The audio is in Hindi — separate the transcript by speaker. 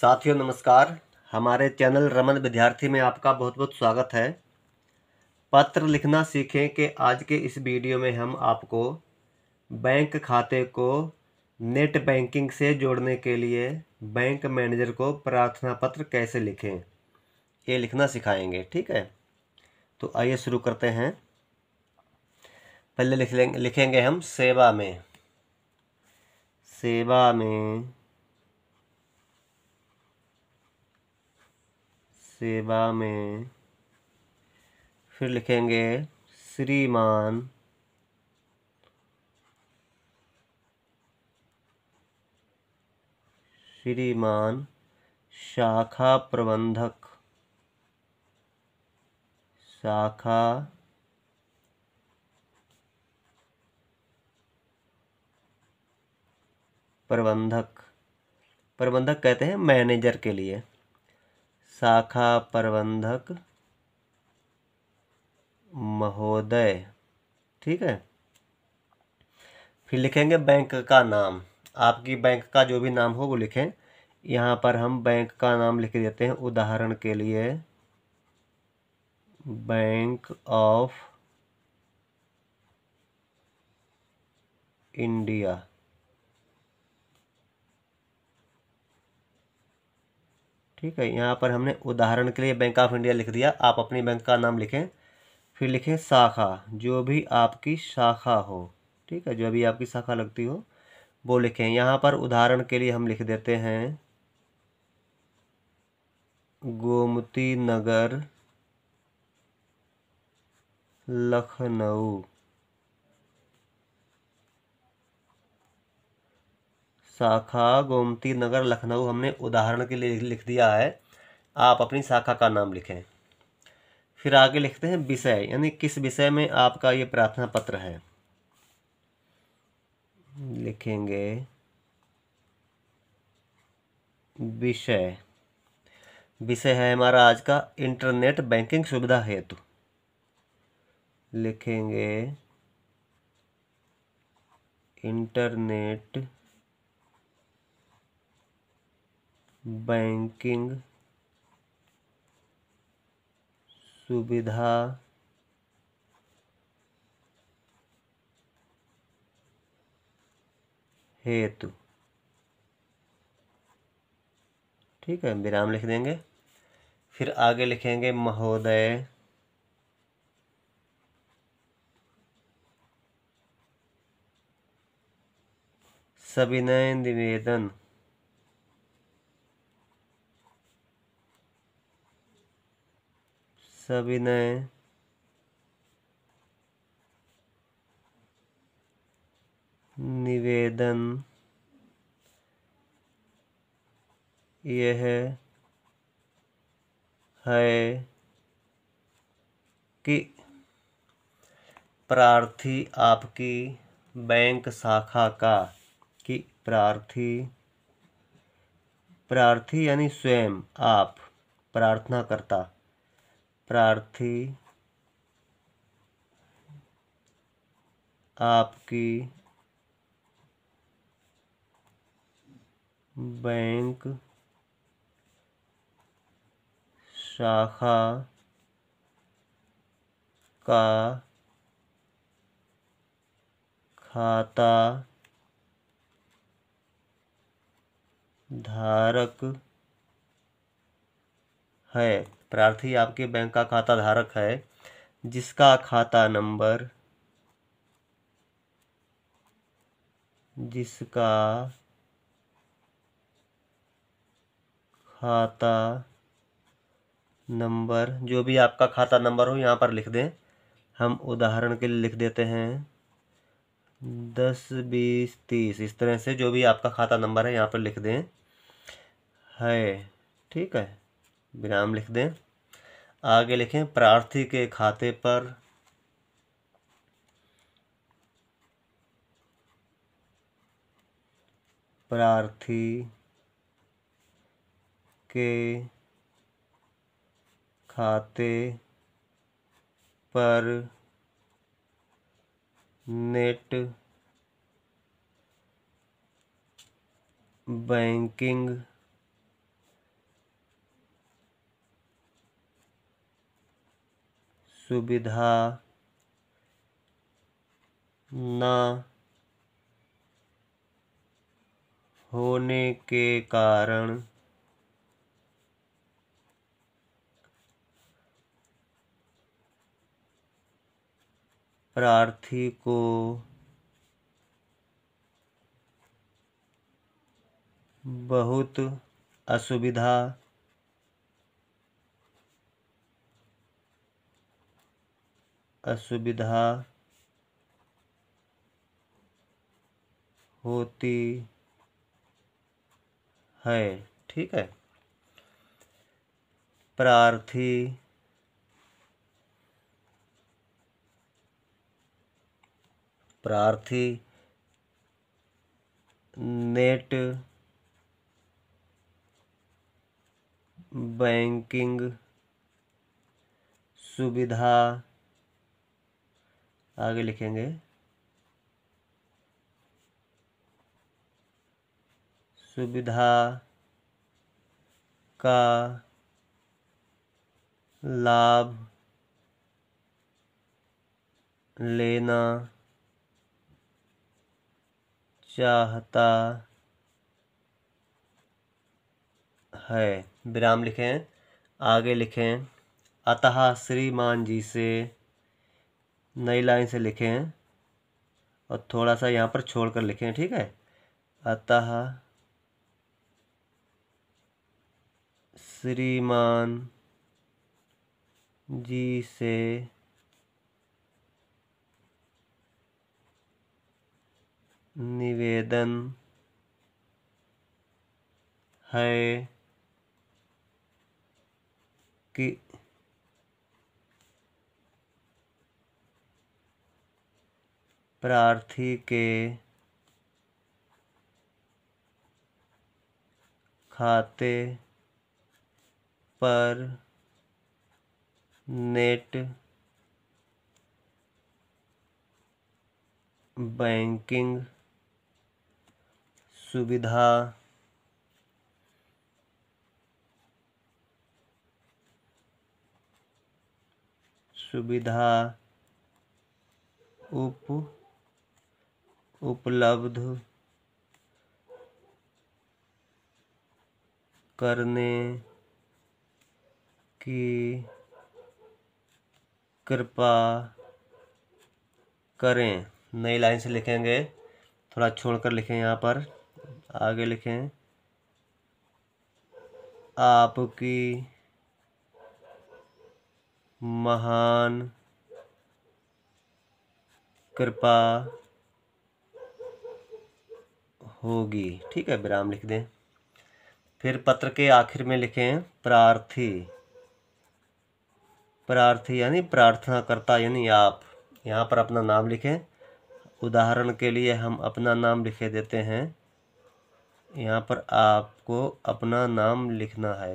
Speaker 1: साथियों नमस्कार हमारे चैनल रमन विद्यार्थी में आपका बहुत बहुत स्वागत है पत्र लिखना सीखें कि आज के इस वीडियो में हम आपको बैंक खाते को नेट बैंकिंग से जोड़ने के लिए बैंक मैनेजर को प्रार्थना पत्र कैसे लिखें ये लिखना सिखाएंगे ठीक है तो आइए शुरू करते हैं पहले लिख लेंगे लिखेंगे हम सेवा में सेवा में सेवा में फिर लिखेंगे श्रीमान श्रीमान शाखा प्रबंधक शाखा प्रबंधक प्रबंधक कहते हैं मैनेजर के लिए शाखा प्रबंधक महोदय ठीक है फिर लिखेंगे बैंक का नाम आपकी बैंक का जो भी नाम हो वो लिखें यहाँ पर हम बैंक का नाम लिख देते हैं उदाहरण के लिए बैंक ऑफ इंडिया ठीक है यहाँ पर हमने उदाहरण के लिए बैंक ऑफ इंडिया लिख दिया आप अपनी बैंक का नाम लिखें फिर लिखें शाखा जो भी आपकी शाखा हो ठीक है जो भी आपकी शाखा लगती हो वो लिखें यहाँ पर उदाहरण के लिए हम लिख देते हैं गोमती नगर लखनऊ शाखा गोमती नगर लखनऊ हमने उदाहरण के लिए लिख दिया है आप अपनी शाखा का नाम लिखें फिर आगे लिखते हैं विषय यानी किस विषय में आपका ये प्रार्थना पत्र है लिखेंगे विषय विषय है हमारा आज का इंटरनेट बैंकिंग सुविधा हेतु लिखेंगे इंटरनेट बैंकिंग सुविधा हेतु ठीक है विराम लिख देंगे फिर आगे लिखेंगे महोदय सविनय निवेदन सविनय निवेदन यह है कि प्रार्थी आपकी बैंक शाखा का कि प्रार्थी प्रार्थी यानी स्वयं आप प्रार्थना करता प्रार्थी आपकी बैंक शाखा का खाता धारक है प्रार्थी आपके बैंक का खाता धारक है जिसका खाता नंबर जिसका खाता नंबर जो भी आपका खाता नंबर हो यहाँ पर लिख दें हम उदाहरण के लिए लिख देते हैं दस बीस तीस इस तरह से जो भी आपका खाता नंबर है यहाँ पर लिख दें है ठीक है विराम लिख दें आगे लिखें प्रार्थी के खाते पर प्रार्थी के खाते पर नेट बैंकिंग सुविधा न होने के कारण प्रार्थी को बहुत असुविधा असुविधा होती है ठीक है प्रार्थी प्रार्थी नेट बैंकिंग सुविधा आगे लिखेंगे सुविधा का लाभ लेना चाहता है विराम लिखें आगे लिखें अतः श्रीमान जी से नई लाइन से लिखे हैं और थोड़ा सा यहाँ पर छोड़ कर लिखे हैं ठीक है अतः श्रीमान जी से निवेदन है कि प्रार्थी के खाते पर नेट बैंकिंग सुविधा सुविधा उप उपलब्ध करने की कृपा करें नई लाइन से लिखेंगे थोड़ा छोड़कर लिखें यहाँ पर आगे लिखें आपकी महान कृपा होगी ठीक है विराम लिख दें फिर पत्र के आखिर में लिखें प्रार्थी प्रार्थी यानी प्रार्थना करता यानी आप यहाँ पर अपना नाम लिखें उदाहरण के लिए हम अपना नाम लिखे देते हैं यहाँ पर आपको अपना नाम लिखना है